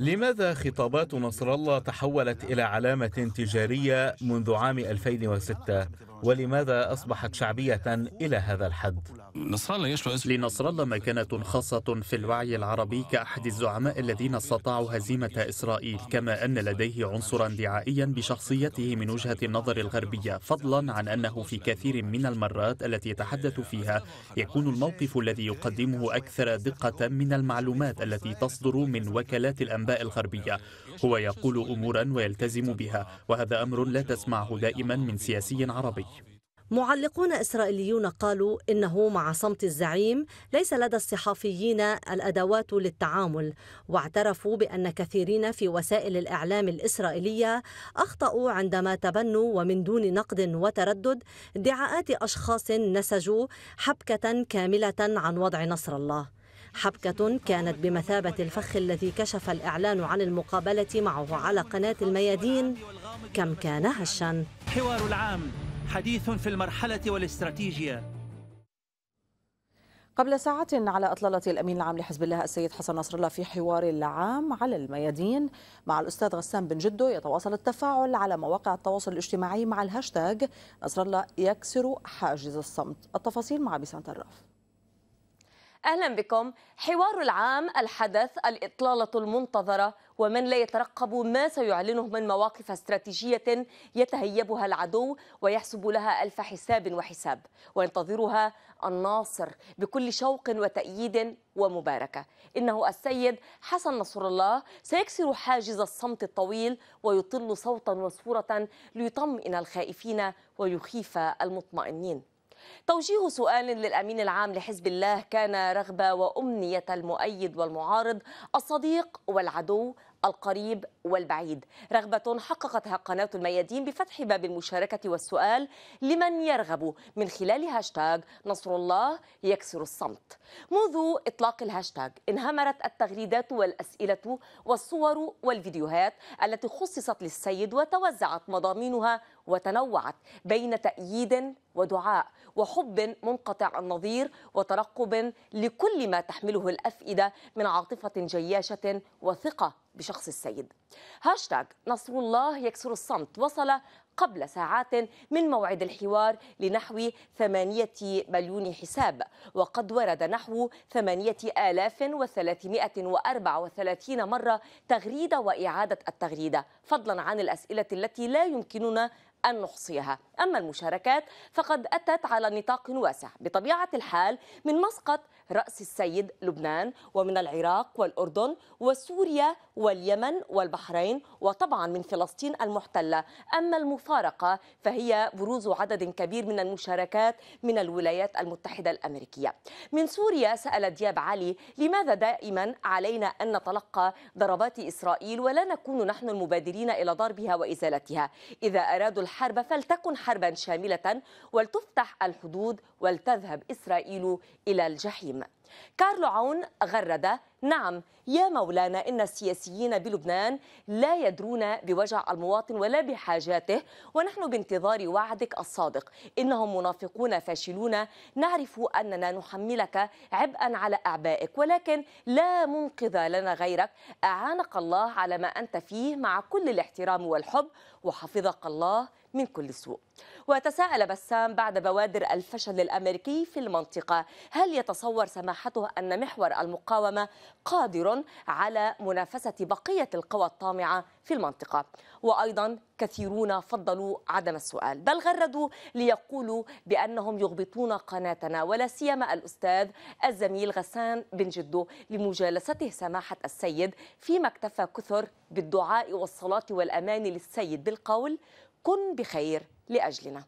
Speaker 4: لماذا خطابات نصر الله تحولت إلى علامة تجارية منذ عام 2006 ولماذا أصبحت شعبية إلى هذا الحد؟ لنصر الله مكانة خاصة في الوعي العربي كأحد الزعماء الذين استطاعوا هزيمة إسرائيل كما أن لديه عنصرا دعائيا بشخصيته من وجهة النظر الغربية فضلا عن أنه في كثير من المرات التي يتحدث فيها يكون الموقف الذي يقدمه أكثر دقة من المعلومات التي تصدر من وكالات الأنباء الغربية هو يقول أمورا ويلتزم بها وهذا أمر لا تسمعه دائما من سياسي عربي
Speaker 9: معلقون إسرائيليون قالوا إنه مع صمت الزعيم ليس لدى الصحفيين الأدوات للتعامل واعترفوا بأن كثيرين في وسائل الإعلام الإسرائيلية أخطأوا عندما تبنوا ومن دون نقد وتردد ادعاءات أشخاص نسجوا حبكة كاملة عن وضع نصر الله حبكة كانت بمثابة الفخ الذي كشف الإعلان عن المقابلة معه على قناة الميادين كم كان هشا
Speaker 4: حوار العام حديث في المرحلة والاستراتيجية
Speaker 1: قبل ساعة على أطلالة الأمين العام لحزب الله السيد حسن نصر الله في حوار العام على الميادين مع الأستاذ غسان بن جدو يتواصل التفاعل على مواقع التواصل الاجتماعي مع الهاشتاج نصر الله يكسر حاجز الصمت التفاصيل مع بيسان الراف
Speaker 11: أهلا بكم حوار العام الحدث الإطلالة المنتظرة ومن لا يترقب ما سيعلنه من مواقف استراتيجية يتهيبها العدو ويحسب لها ألف حساب وحساب وينتظرها الناصر بكل شوق وتأييد ومباركة إنه السيد حسن نصر الله سيكسر حاجز الصمت الطويل ويطل صوتا وصورة ليطمئن الخائفين ويخيف المطمئنين توجيه سؤال للأمين العام لحزب الله كان رغبة وأمنية المؤيد والمعارض الصديق والعدو القريب والبعيد رغبة حققتها قناة الميادين بفتح باب المشاركة والسؤال لمن يرغب من خلال هاشتاغ نصر الله يكسر الصمت منذ إطلاق الهاشتاغ انهمرت التغريدات والأسئلة والصور والفيديوهات التي خصصت للسيد وتوزعت مضامينها وتنوعت بين تأييد ودعاء وحب منقطع النظير وترقب لكل ما تحمله الأفئدة من عاطفة جياشة وثقة بشخص السيد هاشتاج نصر الله يكسر الصمت وصل قبل ساعات من موعد الحوار لنحو ثمانية مليون حساب وقد ورد نحو ثمانية آلاف وثلاثمائة وأربعة وثلاثين مرة تغريدة وإعادة التغريدة فضلا عن الأسئلة التي لا يمكننا أن نحصيها أما المشاركات فقد أتت على نطاق واسع بطبيعة الحال من مسقط رأس السيد لبنان ومن العراق والأردن وسوريا واليمن والبحرين وطبعا من فلسطين المحتلة أما المفارقة فهي بروز عدد كبير من المشاركات من الولايات المتحدة الأمريكية من سوريا سأل دياب علي لماذا دائما علينا أن نتلقى ضربات إسرائيل ولا نكون نحن المبادرين إلى ضربها وإزالتها إذا أرادوا الحرب فلتكن حربا شاملة ولتفتح الحدود ولتذهب إسرائيل إلى الجحيم um, كارلو عون غرد نعم يا مولانا إن السياسيين بلبنان لا يدرون بوجع المواطن ولا بحاجاته ونحن بانتظار وعدك الصادق إنهم منافقون فاشلون نعرف أننا نحملك عبئا على أعبائك ولكن لا منقذ لنا غيرك أعانك الله على ما أنت فيه مع كل الاحترام والحب وحفظك الله من كل سوء وتساءل بسام بعد بوادر الفشل الأمريكي في المنطقة هل يتصور سماح مصلحته أن محور المقاومة قادر على منافسة بقية القوى الطامعة في المنطقة وأيضا كثيرون فضلوا عدم السؤال بل غردوا ليقولوا بأنهم يغبطون قناتنا ولا سيما الأستاذ الزميل غسان بن جدو لمجالسته سماحة السيد فيما اكتفى كثر بالدعاء والصلاة والأمان للسيد بالقول كن بخير لأجلنا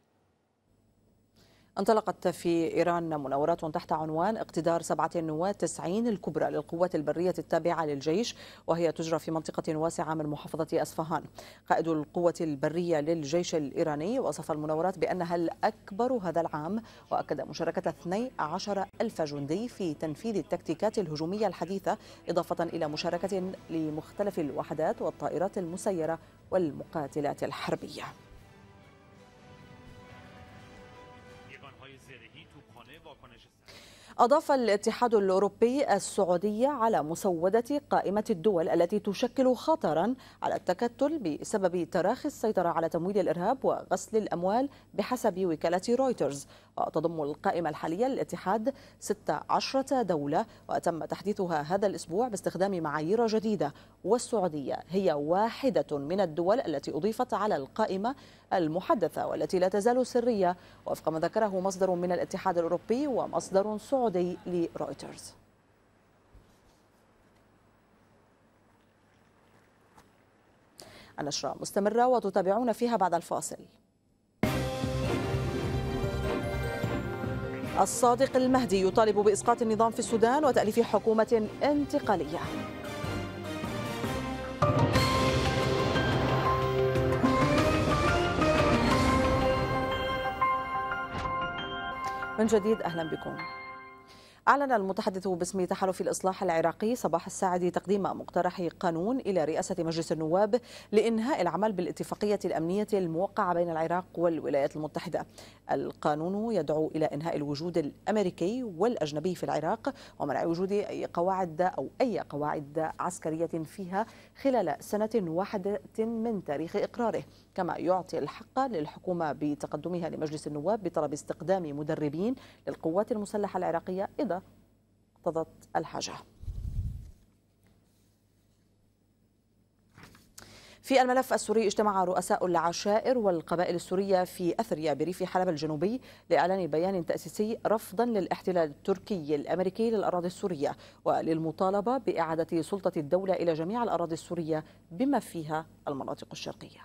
Speaker 1: انطلقت في إيران مناورات تحت عنوان اقتدار 97 الكبرى للقوات البرية التابعة للجيش وهي تجرى في منطقة واسعة من محافظة أصفهان قائد القوة البرية للجيش الإيراني وصف المناورات بأنها الأكبر هذا العام وأكد مشاركة 12 ألف جندي في تنفيذ التكتيكات الهجومية الحديثة إضافة إلى مشاركة لمختلف الوحدات والطائرات المسيرة والمقاتلات الحربية أضاف الاتحاد الأوروبي السعودية على مسودة قائمة الدول التي تشكل خطرا على التكتل بسبب تراخي السيطرة على تمويل الإرهاب وغسل الأموال بحسب وكالة رويترز وتضم القائمة الحالية للاتحاد 16 دولة وتم تحديثها هذا الأسبوع باستخدام معايير جديدة والسعودية هي واحدة من الدول التي أضيفت على القائمة المحدثة والتي لا تزال سرية وفق ما ذكره مصدر من الاتحاد الأوروبي ومصدر سعودي لرويترز النشرة مستمرة وتتابعون فيها بعد الفاصل الصادق المهدي يطالب بإسقاط النظام في السودان وتأليف حكومة انتقالية من جديد أهلا بكم أعلن المتحدث باسم تحالف الإصلاح العراقي صباح الساعدي تقديم مقترح قانون إلى رئاسة مجلس النواب لإنهاء العمل بالاتفاقية الأمنية الموقعة بين العراق والولايات المتحدة القانون يدعو إلى إنهاء الوجود الأمريكي والأجنبي في العراق ومنع وجود أي قواعد أو أي قواعد عسكرية فيها خلال سنة واحدة من تاريخ إقراره كما يعطي الحق للحكومة بتقدمها لمجلس النواب بطلب استقدام مدربين للقوات المسلحة العراقية إضافة اقتضت الحاجه في الملف السوري اجتمع رؤساء العشائر والقبائل السورية في أثريا بريف حلب الجنوبي لإعلان بيان تأسيسي رفضا للاحتلال التركي الأمريكي للأراضي السورية وللمطالبة بإعادة سلطة الدولة إلى جميع الأراضي السورية بما فيها المناطق الشرقية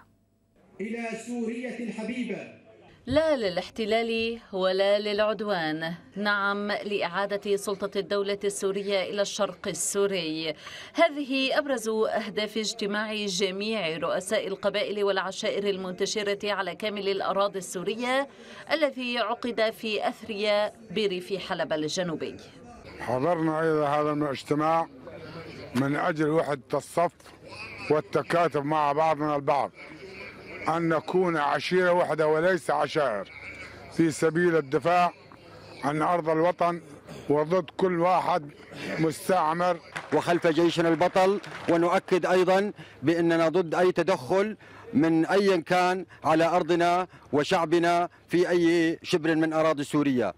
Speaker 2: إلى سورية الحبيبة
Speaker 1: لا للاحتلال
Speaker 12: ولا للعدوان نعم لإعادة سلطة الدولة السورية إلى الشرق السوري هذه أبرز أهداف اجتماع جميع رؤساء القبائل والعشائر المنتشرة على كامل الأراضي السورية الذي عقد في أثريا بريف حلب الجنوبي
Speaker 2: حضرنا إلى هذا الاجتماع من أجل وحدة الصف والتكاتف مع بعضنا البعض أن نكون عشيرة واحدة وليس عشائر في سبيل الدفاع عن أرض الوطن وضد كل واحد مستعمر وخلف جيشنا البطل
Speaker 6: ونؤكد أيضا بأننا ضد أي تدخل من أيا كان على أرضنا وشعبنا في أي شبر من أراضي سوريا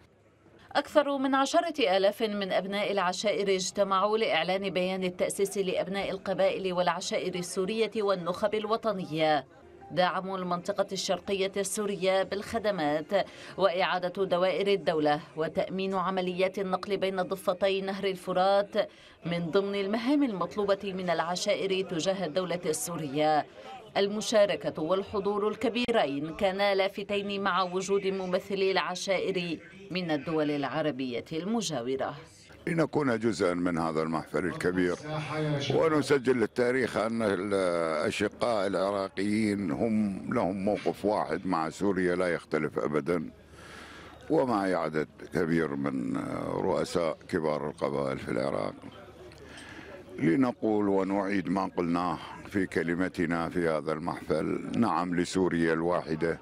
Speaker 12: أكثر من عشرة آلاف من أبناء العشائر اجتمعوا لإعلان بيان التأسيس لأبناء القبائل والعشائر السورية والنخب الوطنية دعم المنطقة الشرقية السورية بالخدمات وإعادة دوائر الدولة وتأمين عمليات النقل بين ضفتي نهر الفرات من ضمن المهام المطلوبة من العشائر تجاه الدولة السورية المشاركة والحضور الكبيرين كانا لافتين مع وجود ممثلي العشائر من الدول العربية المجاورة
Speaker 8: لنكون جزءا من هذا المحفل الكبير ونسجل للتاريخ أن الأشقاء العراقيين هم لهم موقف واحد مع سوريا لا يختلف أبدا ومع عدد كبير من رؤساء كبار القبائل في العراق لنقول ونعيد ما قلناه في كلمتنا في هذا المحفل نعم لسوريا الواحده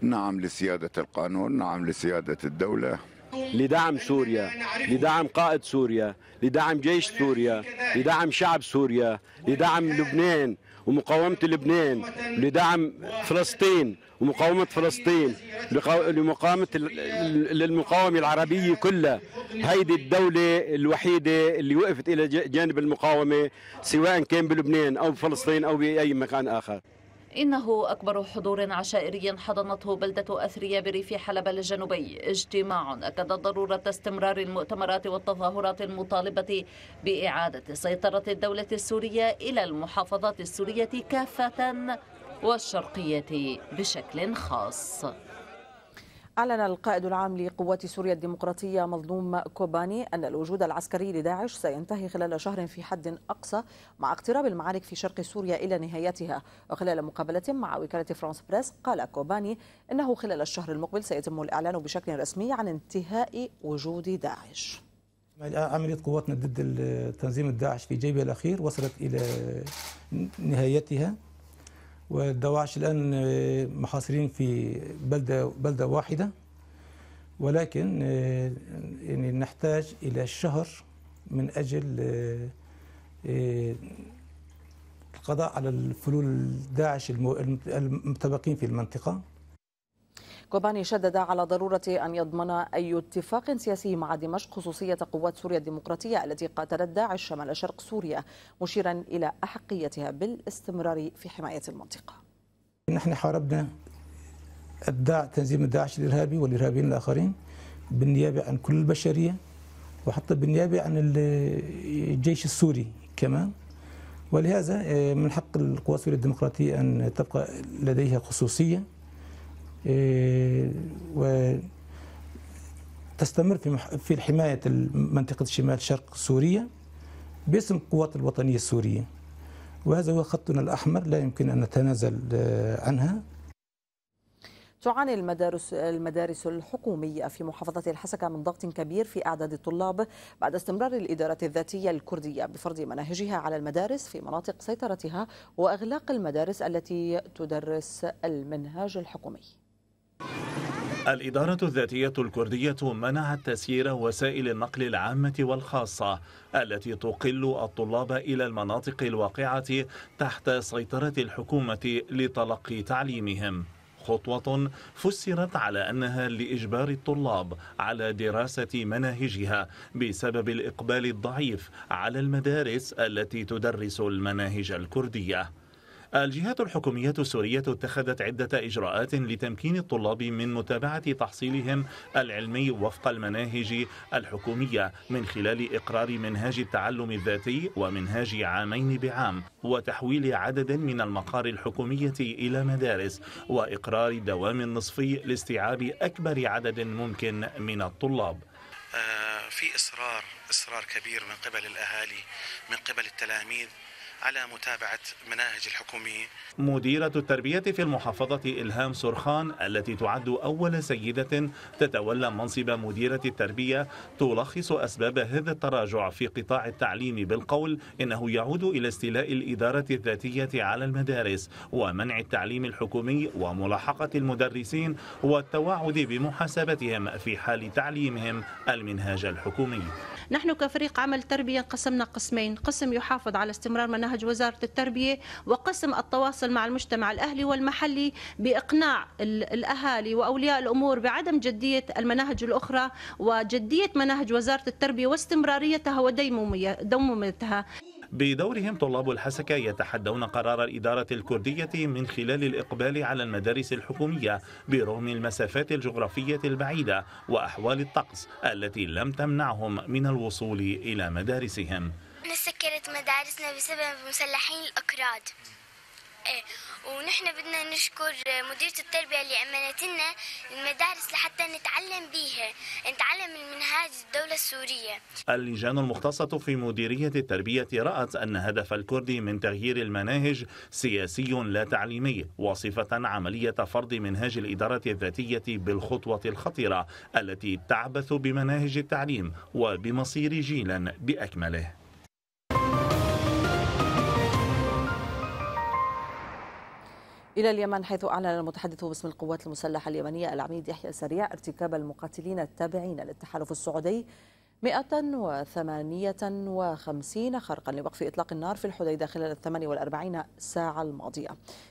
Speaker 8: نعم لسيادة القانون نعم لسيادة الدولة لدعم
Speaker 6: سوريا لدعم قائد سوريا لدعم جيش سوريا لدعم شعب سوريا لدعم لبنان ومقاومة لبنان لدعم فلسطين ومقاومة فلسطين لمقاومة للمقاومة العربية كلها هيدي الدولة الوحيدة اللي وقفت إلى جانب المقاومة سواء كان بلبنان أو بفلسطين أو بأي مكان آخر
Speaker 12: إنه أكبر حضور عشائري حضنته بلدة أثرية بريف حلب الجنوبي اجتماع أكد ضرورة استمرار المؤتمرات والتظاهرات المطالبة بإعادة سيطرة الدولة السورية إلى المحافظات السورية كافة والشرقية بشكل خاص
Speaker 1: أعلن القائد العام لقوات سوريا الديمقراطية مظلوم كوباني أن الوجود العسكري لداعش سينتهي خلال شهر في حد أقصى مع اقتراب المعارك في شرق سوريا إلى نهايتها وخلال مقابلة مع وكالة فرانس بريس قال كوباني أنه خلال الشهر المقبل سيتم الإعلان بشكل رسمي عن انتهاء وجود داعش
Speaker 2: عملية قواتنا ضد التنظيم الداعش في جيبها الأخير وصلت إلى نهايتها والدواعش الآن آه، محاصرين في بلدة, بلدة واحدة ولكن آه، يعني نحتاج إلى شهر من أجل آه، القضاء على الفلول داعش المتبقين في المنطقة
Speaker 1: كوباني شدد على ضرورة أن يضمن أي اتفاق سياسي مع دمشق خصوصية قوات سوريا الديمقراطية التي قاتلت داعش شمال شرق سوريا مشيرا إلى أحقيتها بالاستمرار في حماية المنطقة
Speaker 2: نحن حاربنا الداع تنظيم داعش الإرهابي والإرهابيين الآخرين بالنيابة عن كل البشرية وحتى بالنيابة عن الجيش السوري كمان ولهذا آه، من حق القوات السورية الديمقراطية أن تبقى لديها خصوصية آه، وتستمر في في حمايه منطقه شمال شرق سوريا باسم القوات الوطنيه السوريه وهذا هو خطنا الاحمر لا يمكن ان نتنازل آه، عنها
Speaker 1: تعاني المدارس المدارس الحكومية في محافظة الحسكة من ضغط كبير في أعداد الطلاب بعد استمرار الإدارة الذاتية الكردية بفرض مناهجها على المدارس في مناطق سيطرتها وإغلاق المدارس التي تدرس المنهاج الحكومي.
Speaker 7: الإدارة الذاتية الكردية منعت تسيير وسائل النقل العامة والخاصة التي تقل الطلاب إلى المناطق الواقعة تحت سيطرة الحكومة لتلقي تعليمهم خطوة فسرت على أنها لإجبار الطلاب على دراسة مناهجها بسبب الإقبال الضعيف على المدارس التي تدرس المناهج الكردية الجهات الحكومية السورية اتخذت عدة إجراءات لتمكين الطلاب من متابعة تحصيلهم العلمي وفق المناهج الحكومية من خلال إقرار منهاج التعلم الذاتي ومنهاج عامين بعام وتحويل عدد من المقار الحكومية إلى مدارس وإقرار دوام نصفي لاستيعاب أكبر عدد ممكن من الطلاب
Speaker 6: آه، في إصرار إصرار كبير من قبل الأهالي من قبل التلاميذ على متابعة مناهج الحكومية
Speaker 7: مديرة التربية في المحافظة إلهام سرخان التي تعد أول سيدة تتولى منصب مديرة التربية تلخص أسباب هذا التراجع في قطاع التعليم بالقول إنه يعود إلى استيلاء الإدارة الذاتية على المدارس ومنع التعليم الحكومي وملاحقة المدرسين والتوعد بمحاسبتهم في حال تعليمهم المنهاج الحكومي
Speaker 12: نحن كفريق عمل تربية قسمنا قسمين قسم يحافظ على استمرار مناهج منهج وزارة التربية وقسم التواصل مع المجتمع الأهلي والمحلي بإقناع الأهالي وأولياء الأمور بعدم جدية المناهج الأخرى وجدية مناهج وزارة التربية واستمراريتها وديمومتها
Speaker 7: بدورهم طلاب الحسكة يتحدون قرار الإدارة الكردية من خلال الإقبال على المدارس الحكومية برغم المسافات الجغرافية البعيدة وأحوال الطقس التي لم تمنعهم من الوصول إلى مدارسهم
Speaker 8: لبنان سكرت مدارسنا بسبب مسلحين الأكراد إيه، ونحن بدنا نشكر مديرة التربية اللي أمنت لنا المدارس لحتى نتعلم بيها نتعلم من منهاج الدولة السورية
Speaker 7: اللجان المختصة في مديرية التربية رأت أن هدف الكرد من تغيير المناهج سياسي لا تعليمي وصفة عملية فرض منهاج الإدارة الذاتية بالخطوة الخطيرة التي تعبث بمناهج التعليم وبمصير جيلا بأكمله
Speaker 1: إلى اليمن حيث أعلن المتحدث باسم القوات المسلحة اليمنية العميد يحيى سريع ارتكاب المقاتلين التابعين للتحالف السعودي 158 خرقا لوقف إطلاق النار في الحديدة خلال ال 48 ساعة الماضية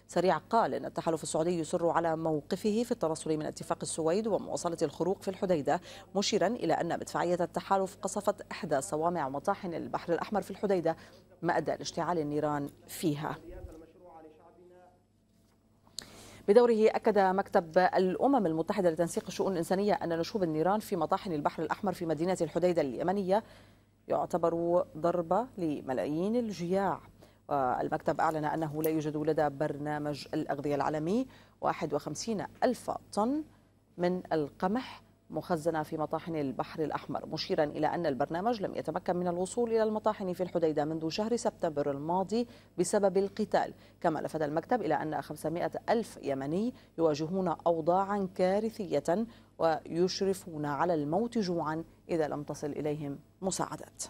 Speaker 1: سريع قال أن التحالف السعودي يصر على موقفه في الترسل من اتفاق السويد ومواصلة الخروق في الحديدة مشيرا إلى أن مدفعية التحالف قصفت إحدى صوامع مطاحن البحر الأحمر في الحديدة ما أدى لاشتعال النيران فيها بدوره أكد مكتب الأمم المتحدة لتنسيق الشؤون الإنسانية أن نشوب النيران في مطاحن البحر الأحمر في مدينة الحديدة اليمنية يعتبر ضربة لملايين الجياع المكتب أعلن أنه لا يوجد لدى برنامج الأغذية العالمي 51 ألف طن من القمح مخزنة في مطاحن البحر الأحمر مشيرا إلى أن البرنامج لم يتمكن من الوصول إلى المطاحن في الحديدة منذ شهر سبتمبر الماضي بسبب القتال كما لفت المكتب إلى أن 500 ألف يمني يواجهون أوضاعا كارثية ويشرفون على الموت جوعا إذا لم تصل إليهم مساعدات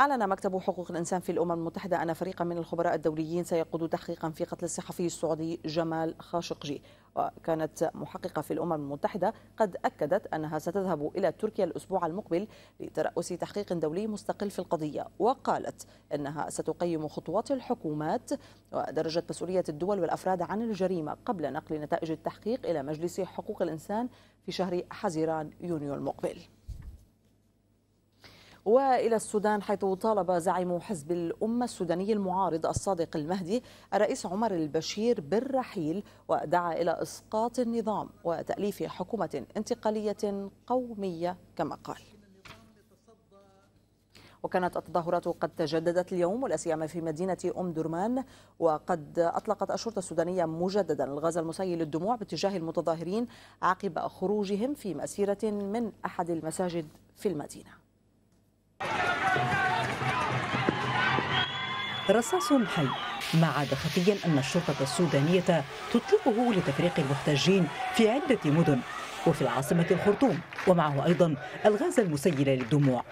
Speaker 1: أعلن مكتب حقوق الإنسان في الأمم المتحدة أن فريقا من الخبراء الدوليين سيقود تحقيقا في قتل الصحفي السعودي جمال خاشقجي وكانت محققة في الأمم المتحدة قد أكدت أنها ستذهب إلى تركيا الأسبوع المقبل لترأس تحقيق دولي مستقل في القضية وقالت أنها ستقيم خطوات الحكومات ودرجة مسؤولية الدول والأفراد عن الجريمة قبل نقل نتائج التحقيق إلى مجلس حقوق الإنسان في شهر حزيران يونيو المقبل والى السودان حيث طالب زعيم حزب الامه السوداني المعارض الصادق المهدي الرئيس عمر البشير بالرحيل ودعا الى اسقاط النظام وتاليف حكومه انتقاليه قوميه كما قال وكانت التظاهرات قد تجددت اليوم ولا سيما في مدينه ام درمان وقد اطلقت الشرطه السودانيه مجددا الغاز المسيل للدموع باتجاه المتظاهرين عقب خروجهم في مسيره من احد المساجد في المدينه
Speaker 10: رصاص حي ما عاد خفيا أن الشرطة السودانية تطلقه لتفريق المحتجين في عدة مدن وفي العاصمة الخرطوم ومعه أيضا الغاز المسيل للدموع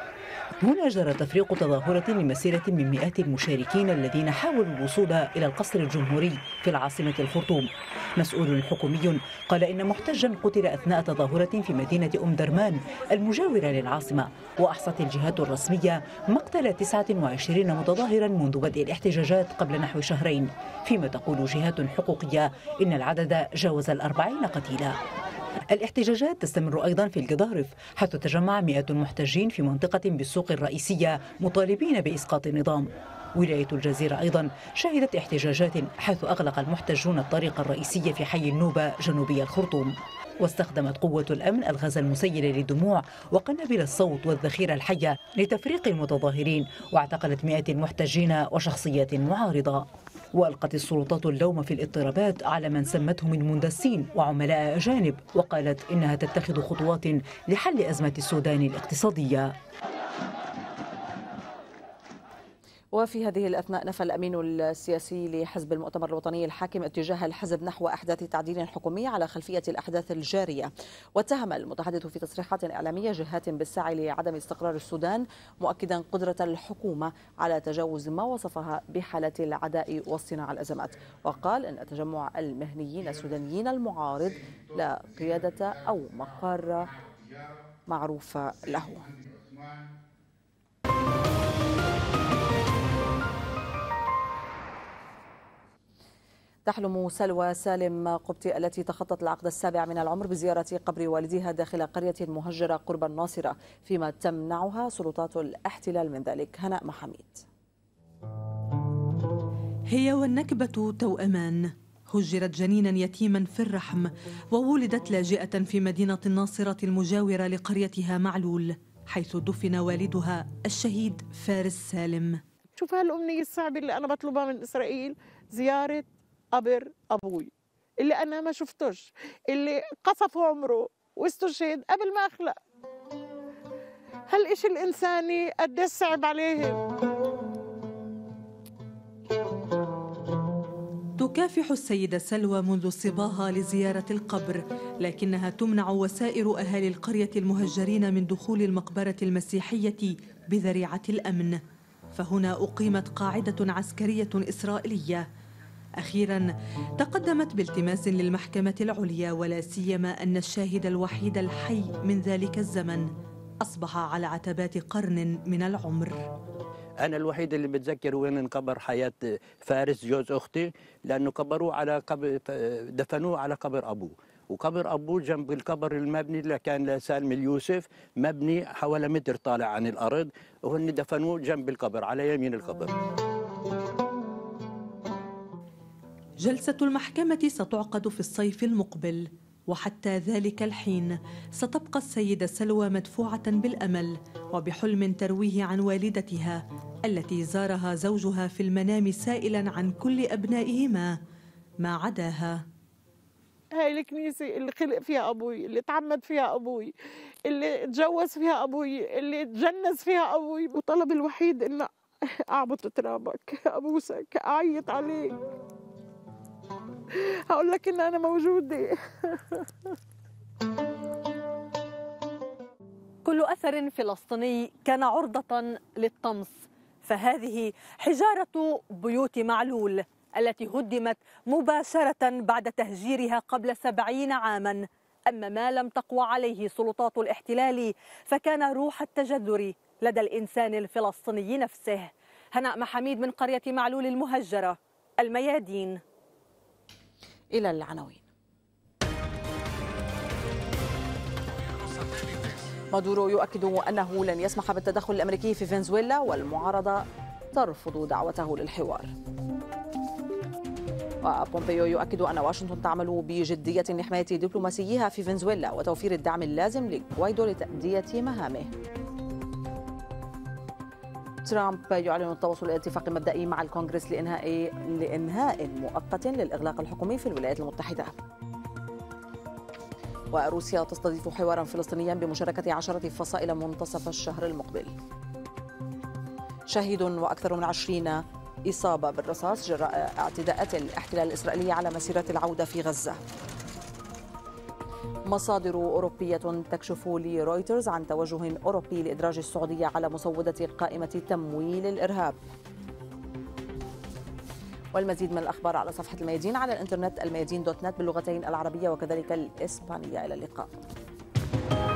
Speaker 10: هنا جرى تفريق تظاهرة لمسيرة من مئات المشاركين الذين حاولوا الوصول إلى القصر الجمهوري في العاصمة الخرطوم مسؤول حكومي قال إن محتجا قتل أثناء تظاهرة في مدينة أم درمان المجاورة للعاصمة وأحصت الجهات الرسمية مقتل 29 متظاهرا منذ بدء الاحتجاجات قبل نحو شهرين فيما تقول جهات حقوقية إن العدد جاوز الأربعين قتيلا الاحتجاجات تستمر أيضا في الجدارف حيث تجمع مئات المحتجين في منطقة بالسوق الرئيسية مطالبين بإسقاط النظام ولاية الجزيرة أيضا شهدت احتجاجات حيث أغلق المحتجون الطريق الرئيسي في حي النوبة جنوبي الخرطوم واستخدمت قوة الأمن الغاز المسيل للدموع وقنابل الصوت والذخيرة الحية لتفريق المتظاهرين واعتقلت مئات المحتجين وشخصيات معارضة وألقت السلطات اللوم في الاضطرابات على من سمته من مندسين وعملاء أجانب وقالت إنها تتخذ خطوات لحل أزمة السودان الاقتصادية
Speaker 1: وفي هذه الأثناء نفى الأمين السياسي لحزب المؤتمر الوطني الحاكم اتجاه الحزب نحو أحداث تعديل حكومي على خلفية الأحداث الجارية واتهم المتحدث في تصريحات إعلامية جهات بالسعي لعدم استقرار السودان مؤكدا قدرة الحكومة على تجاوز ما وصفها بحالة العداء واصطناع الأزمات وقال إن تجمع المهنيين السودانيين المعارض لا قيادة أو مقر معروف له تحلم سلوى سالم قبطي التي تخطت العقد السابع من العمر بزيارة قبر والدها داخل قرية مهجرة قرب الناصرة فيما تمنعها سلطات الاحتلال من ذلك هناء محميد
Speaker 13: هي والنكبة توأمان هجرت جنينا يتيما في الرحم وولدت لاجئة في مدينة الناصرة المجاورة لقريتها معلول حيث دفن والدها الشهيد فارس سالم شوف
Speaker 6: هالأمنية الصعبة اللي أنا بطلبها من إسرائيل
Speaker 13: زيارة قبر ابوي
Speaker 6: اللي انا ما شفتوش اللي قصف عمره واستشهد قبل ما اخلق
Speaker 13: هالإشي الإنساني قد صعب عليهم تكافح السيدة سلوى منذ صباها لزيارة القبر لكنها تمنع وسائر أهالي القرية المهجرين من دخول المقبرة المسيحية بذريعة الأمن فهنا أقيمت قاعدة عسكرية إسرائيلية أخيرا تقدمت بالتماس للمحكمة العليا ولا سيما أن الشاهد الوحيد الحي من ذلك الزمن أصبح على عتبات قرن من العمر
Speaker 6: أنا الوحيد اللي بتذكر وين انقبر حياة فارس جوز أختي لأنه قبروه على قبر دفنوه على قبر أبوه وقبر أبوه جنب القبر المبني اللي كان لسالم اليوسف
Speaker 4: مبني حوالي متر طالع عن الأرض وهن دفنوه جنب القبر على يمين القبر جلسة
Speaker 13: المحكمة ستعقد في الصيف المقبل وحتى ذلك الحين ستبقى السيدة سلوى مدفوعة بالأمل وبحلم ترويه عن والدتها التي زارها زوجها في المنام سائلا عن كل أبنائهما ما عداها
Speaker 6: هاي الكنيسة اللي خلق فيها أبوي اللي تعمد فيها أبوي اللي تجوز فيها أبوي اللي تجنز فيها أبوي وطلب الوحيد إن أعبط
Speaker 12: ترابك أبوسك أعيط عليك هقول لك
Speaker 13: ان انا موجوده *laughs* كل اثر فلسطيني كان عرضه للطمس فهذه حجاره بيوت معلول التي هدمت مباشره بعد تهجيرها قبل سبعين عاما اما ما لم تقوى عليه سلطات الاحتلال فكان روح التجذر لدى الانسان الفلسطيني نفسه هناء محميد من قريه معلول المهجره الميادين إلى العناوين
Speaker 1: مادورو يؤكد أنه لن يسمح بالتدخل الأمريكي في فنزويلا والمعارضة ترفض دعوته للحوار وبومبيو يؤكد أن واشنطن تعمل بجدية لحماية دبلوماسيها في فنزويلا وتوفير الدعم اللازم لكويدو لتأدية مهامه ترامب يعلن التواصل الاتفاق المبدئي مع الكونغرس لإنهاء لإنهاء مؤقت للإغلاق الحكومي في الولايات المتحدة وروسيا تستضيف حوارا فلسطينيا بمشاركة عشرة فصائل منتصف الشهر المقبل شهيد وأكثر من عشرين إصابة بالرصاص جراء اعتداءات الاحتلال الإسرائيلي على مسيرة العودة في غزة مصادر أوروبية تكشف لرويترز عن توجه أوروبي لإدراج السعودية على مسودة قائمة تمويل الإرهاب والمزيد من الأخبار على صفحة الميادين على الإنترنت الميادين دوت نت باللغتين العربية وكذلك الإسبانية إلى اللقاء